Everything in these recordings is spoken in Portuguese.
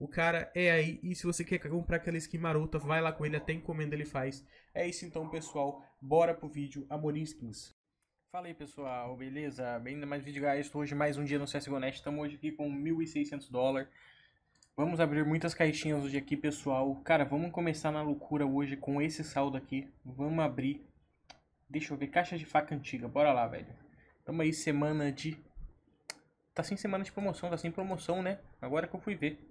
o cara é aí, e se você quer comprar aquela skin marota, vai lá com ele, até encomenda ele faz. É isso então, pessoal. Bora pro vídeo Amorim Skins. Fala aí, pessoal. Beleza? Bem-vindo a mais um vídeo, guys. Estou hoje mais um dia no CSGO Net. Estamos hoje aqui com 1.600 dólares. Vamos abrir muitas caixinhas hoje aqui, pessoal. Cara, vamos começar na loucura hoje com esse saldo aqui. Vamos abrir. Deixa eu ver, caixa de faca antiga. Bora lá, velho. Tamo aí, semana de... Tá sem semana de promoção, tá sem promoção, né? Agora que eu fui ver.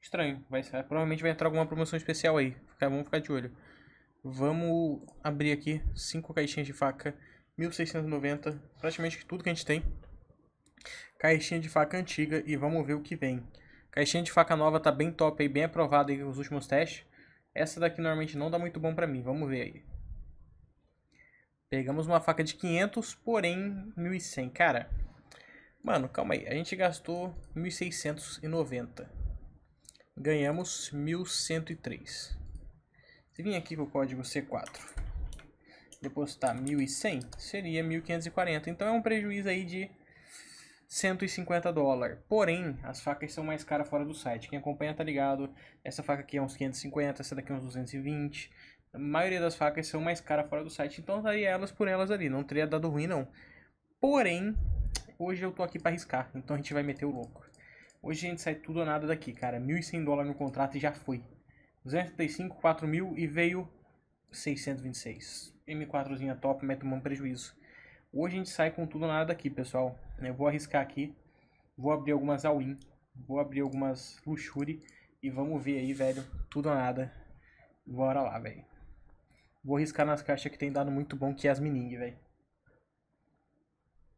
Estranho. Vai, provavelmente vai entrar alguma promoção especial aí. vamos ficar de olho. Vamos abrir aqui cinco caixinhas de faca. 1690. Praticamente tudo que a gente tem. Caixinha de faca antiga e vamos ver o que vem. Caixinha de faca nova tá bem top aí, bem aprovada aí os últimos testes. Essa daqui normalmente não dá muito bom pra mim, vamos ver aí. Pegamos uma faca de 500, porém 1100. Cara, mano, calma aí. A gente gastou 1690 ganhamos 1103. Se vir aqui com o código C4, depositar 1100, seria 1540. Então é um prejuízo aí de 150 dólares. Porém, as facas são mais caras fora do site. Quem acompanha tá ligado. Essa faca aqui é uns 550, essa daqui é uns 220. A maioria das facas são mais caras fora do site. Então daria tá elas por elas ali. Não teria dado ruim, não. Porém, hoje eu tô aqui para arriscar. Então a gente vai meter o louco. Hoje a gente sai tudo ou nada daqui, cara. 1.100 dólares no contrato e já foi. 235, 4.000 mil e veio 626. M4zinha top, mete um prejuízo. Hoje a gente sai com tudo ou nada daqui, pessoal. Eu vou arriscar aqui. Vou abrir algumas all-in. Vou abrir algumas luxury. E vamos ver aí, velho. Tudo ou nada. Bora lá, velho. Vou arriscar nas caixas que tem dado muito bom, que é as Mining, velho.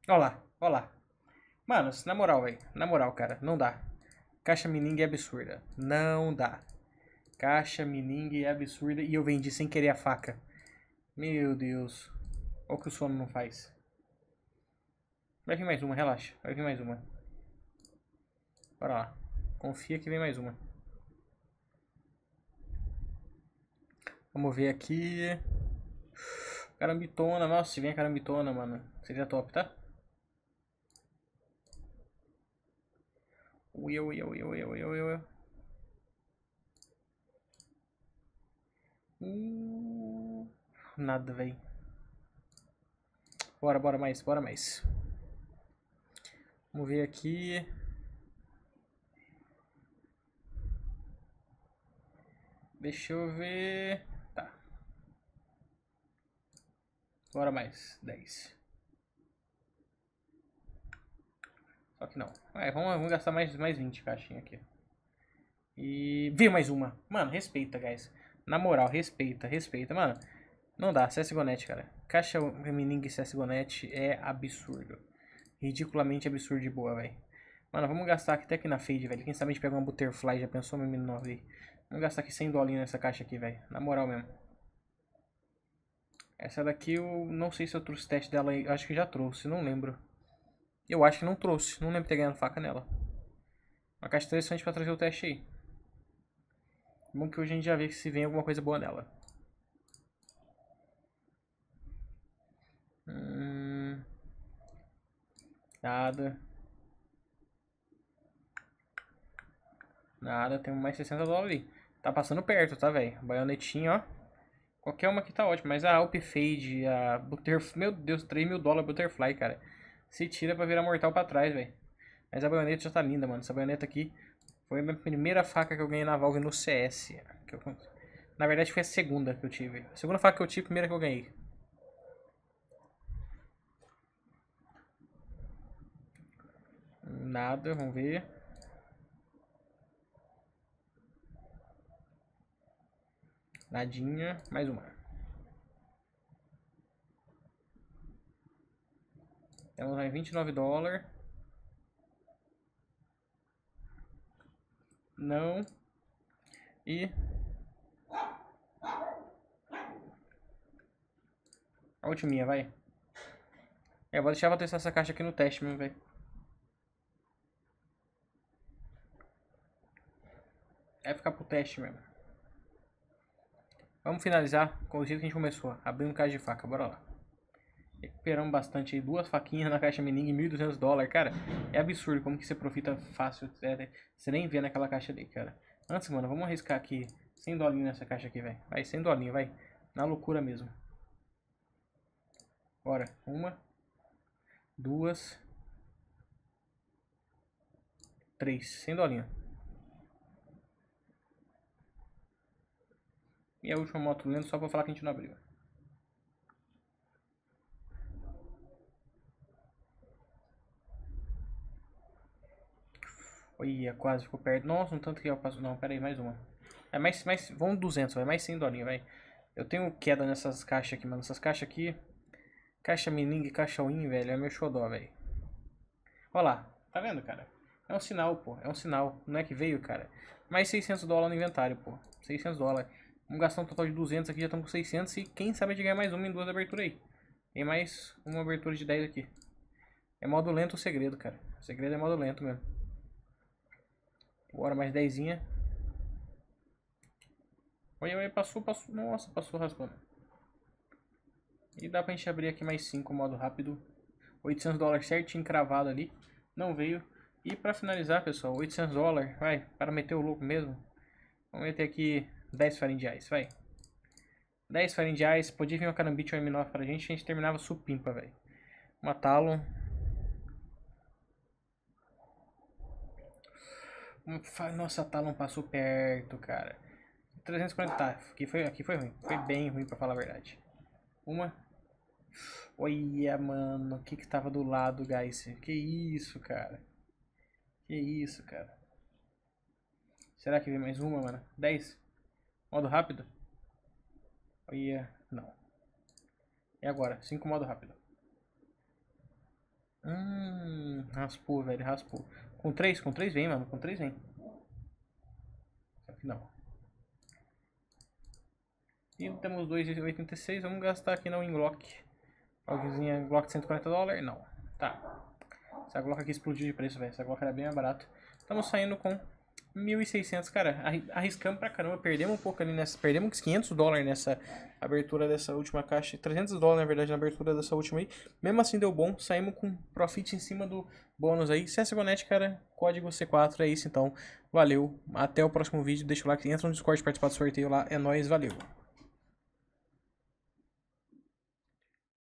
Olha lá, olha lá. Mano, na moral, velho. Na moral, cara, não dá. Caixa Mining é absurda. Não dá. Caixa Mining é absurda. E eu vendi sem querer a faca. Meu Deus. Olha o que o sono não faz. Vai vir mais uma, relaxa. Vai vir mais uma. Bora lá. Confia que vem mais uma. Vamos ver aqui. Carambitona. Nossa, se vem a carambitona, mano. Seria top, tá? eu, Hum, nada, velho. Bora, bora mais, bora mais. Vamos ver aqui. Deixa eu ver. Tá. Bora mais. 10. Só que não. Ah, é, vamos, vamos, gastar mais, mais 20 caixinhas aqui. E Viu mais uma. Mano, respeita, guys. Na moral, respeita, respeita. Mano, não dá. CSGONET, cara. Caixa Mining CSGONET é absurdo. Ridiculamente absurdo de boa, velho. Mano, vamos gastar aqui, até aqui na Fade, velho. Quem sabe a gente pega uma Butterfly, já pensou, meu m 9 aí. Vamos gastar aqui 100 dolinhos nessa caixa aqui, velho. Na moral mesmo. Essa daqui eu não sei se eu trouxe teste dela aí. acho que já trouxe, não lembro. Eu acho que não trouxe. Não lembro de ter ganhado faca nela. Uma caixa tá interessante pra trazer o teste aí. É bom que hoje a gente já vê se vem alguma coisa boa nela. Hum... Nada. Nada, temos mais 60 dólares ali. Tá passando perto, tá, velho? Baionetinho, ó. Qualquer uma aqui tá ótimo. Mas a Alp Fade, a Butterfly... Meu Deus, 3 mil dólares Butterfly, cara se tira pra virar mortal pra trás, velho. Mas a baioneta já tá linda, mano. Essa baioneta aqui foi a minha primeira faca que eu ganhei na Valve no CS. Que eu... Na verdade foi a segunda que eu tive. A segunda faca que eu tive, a primeira que eu ganhei. Nada, vamos ver. Nadinha, mais uma. Ela vai 29 dólares. Não. E... A ultiminha, vai. É, eu vou deixar eu testar essa caixa aqui no teste mesmo, velho. É ficar pro teste mesmo. Vamos finalizar com o jeito que a gente começou. Abrindo caixa de faca, bora lá recuperamos bastante aí, duas faquinhas na caixa Mening, 1.200 dólares, cara, é absurdo como que você profita fácil, é, né? você nem vê naquela caixa ali, cara. Antes, mano, vamos arriscar aqui, 100 dolinhos nessa caixa aqui, velho, vai, 100 dolinhos, vai, na loucura mesmo. Bora, uma, duas, três, 100 dolinhos. E a última moto lendo só pra falar que a gente não abriu. Olha, quase ficou perto. Nossa, um tanto que eu passo. Não, pera aí, mais uma. É mais, mais, vão 200, vai mais 100 dolinhos, vai. Eu tenho queda nessas caixas aqui, mano. Essas caixas aqui. Caixa Mining, caixa win, velho. É meu xodó, velho. Olha lá. Tá vendo, cara? É um sinal, pô. É um sinal. Não é que veio, cara. Mais 600 dólares no inventário, pô. 600 dólares. Vamos gastar um total de 200 aqui. Já estamos com 600. E quem sabe a gente ganha mais uma em duas aberturas aí. Tem mais uma abertura de 10 aqui. É modo lento o segredo, cara. O segredo é modo lento mesmo. Bora, mais dezinha. Olha, olha, passou, passou. Nossa, passou raspando. E dá pra gente abrir aqui mais 5, modo rápido. 800 dólares certinho, cravado ali. Não veio. E pra finalizar, pessoal, 800 dólares, vai, para meter o louco mesmo. Vamos meter aqui 10 faringiais, vai. 10 faringiais, podia vir uma carambite ou um M9 pra gente, a gente terminava supimpa, velho. Uma Talon, Nossa, tá, passou perto, cara. 340, tá. Aqui foi, aqui foi ruim. Foi bem ruim, pra falar a verdade. Uma. Olha, mano. O que que tava do lado, guys? Que isso, cara. Que isso, cara. Será que vem mais uma, mano? 10? Modo rápido? Olha, não. E agora? 5 modo rápido. Hum, raspou, velho, raspou. Com 3, com 3 vem, mano. Com 3 vem. Só não. E temos 2,86. Vamos gastar aqui na Winglock. Alguzinha Glock de 140 dólares? Não. Tá. Essa Glock aqui explodiu de preço, velho. Essa Glock era bem mais barata. Estamos saindo com 1.600, cara, arriscamos pra caramba, perdemos um pouco ali nessa, perdemos 500 dólares nessa abertura dessa última caixa, 300 dólares na verdade na abertura dessa última aí, mesmo assim deu bom, saímos com profit em cima do bônus aí, CSGONET, é cara, código C4, é isso então, valeu, até o próximo vídeo, deixa o like, entra no Discord, participar do sorteio lá, é nóis, valeu!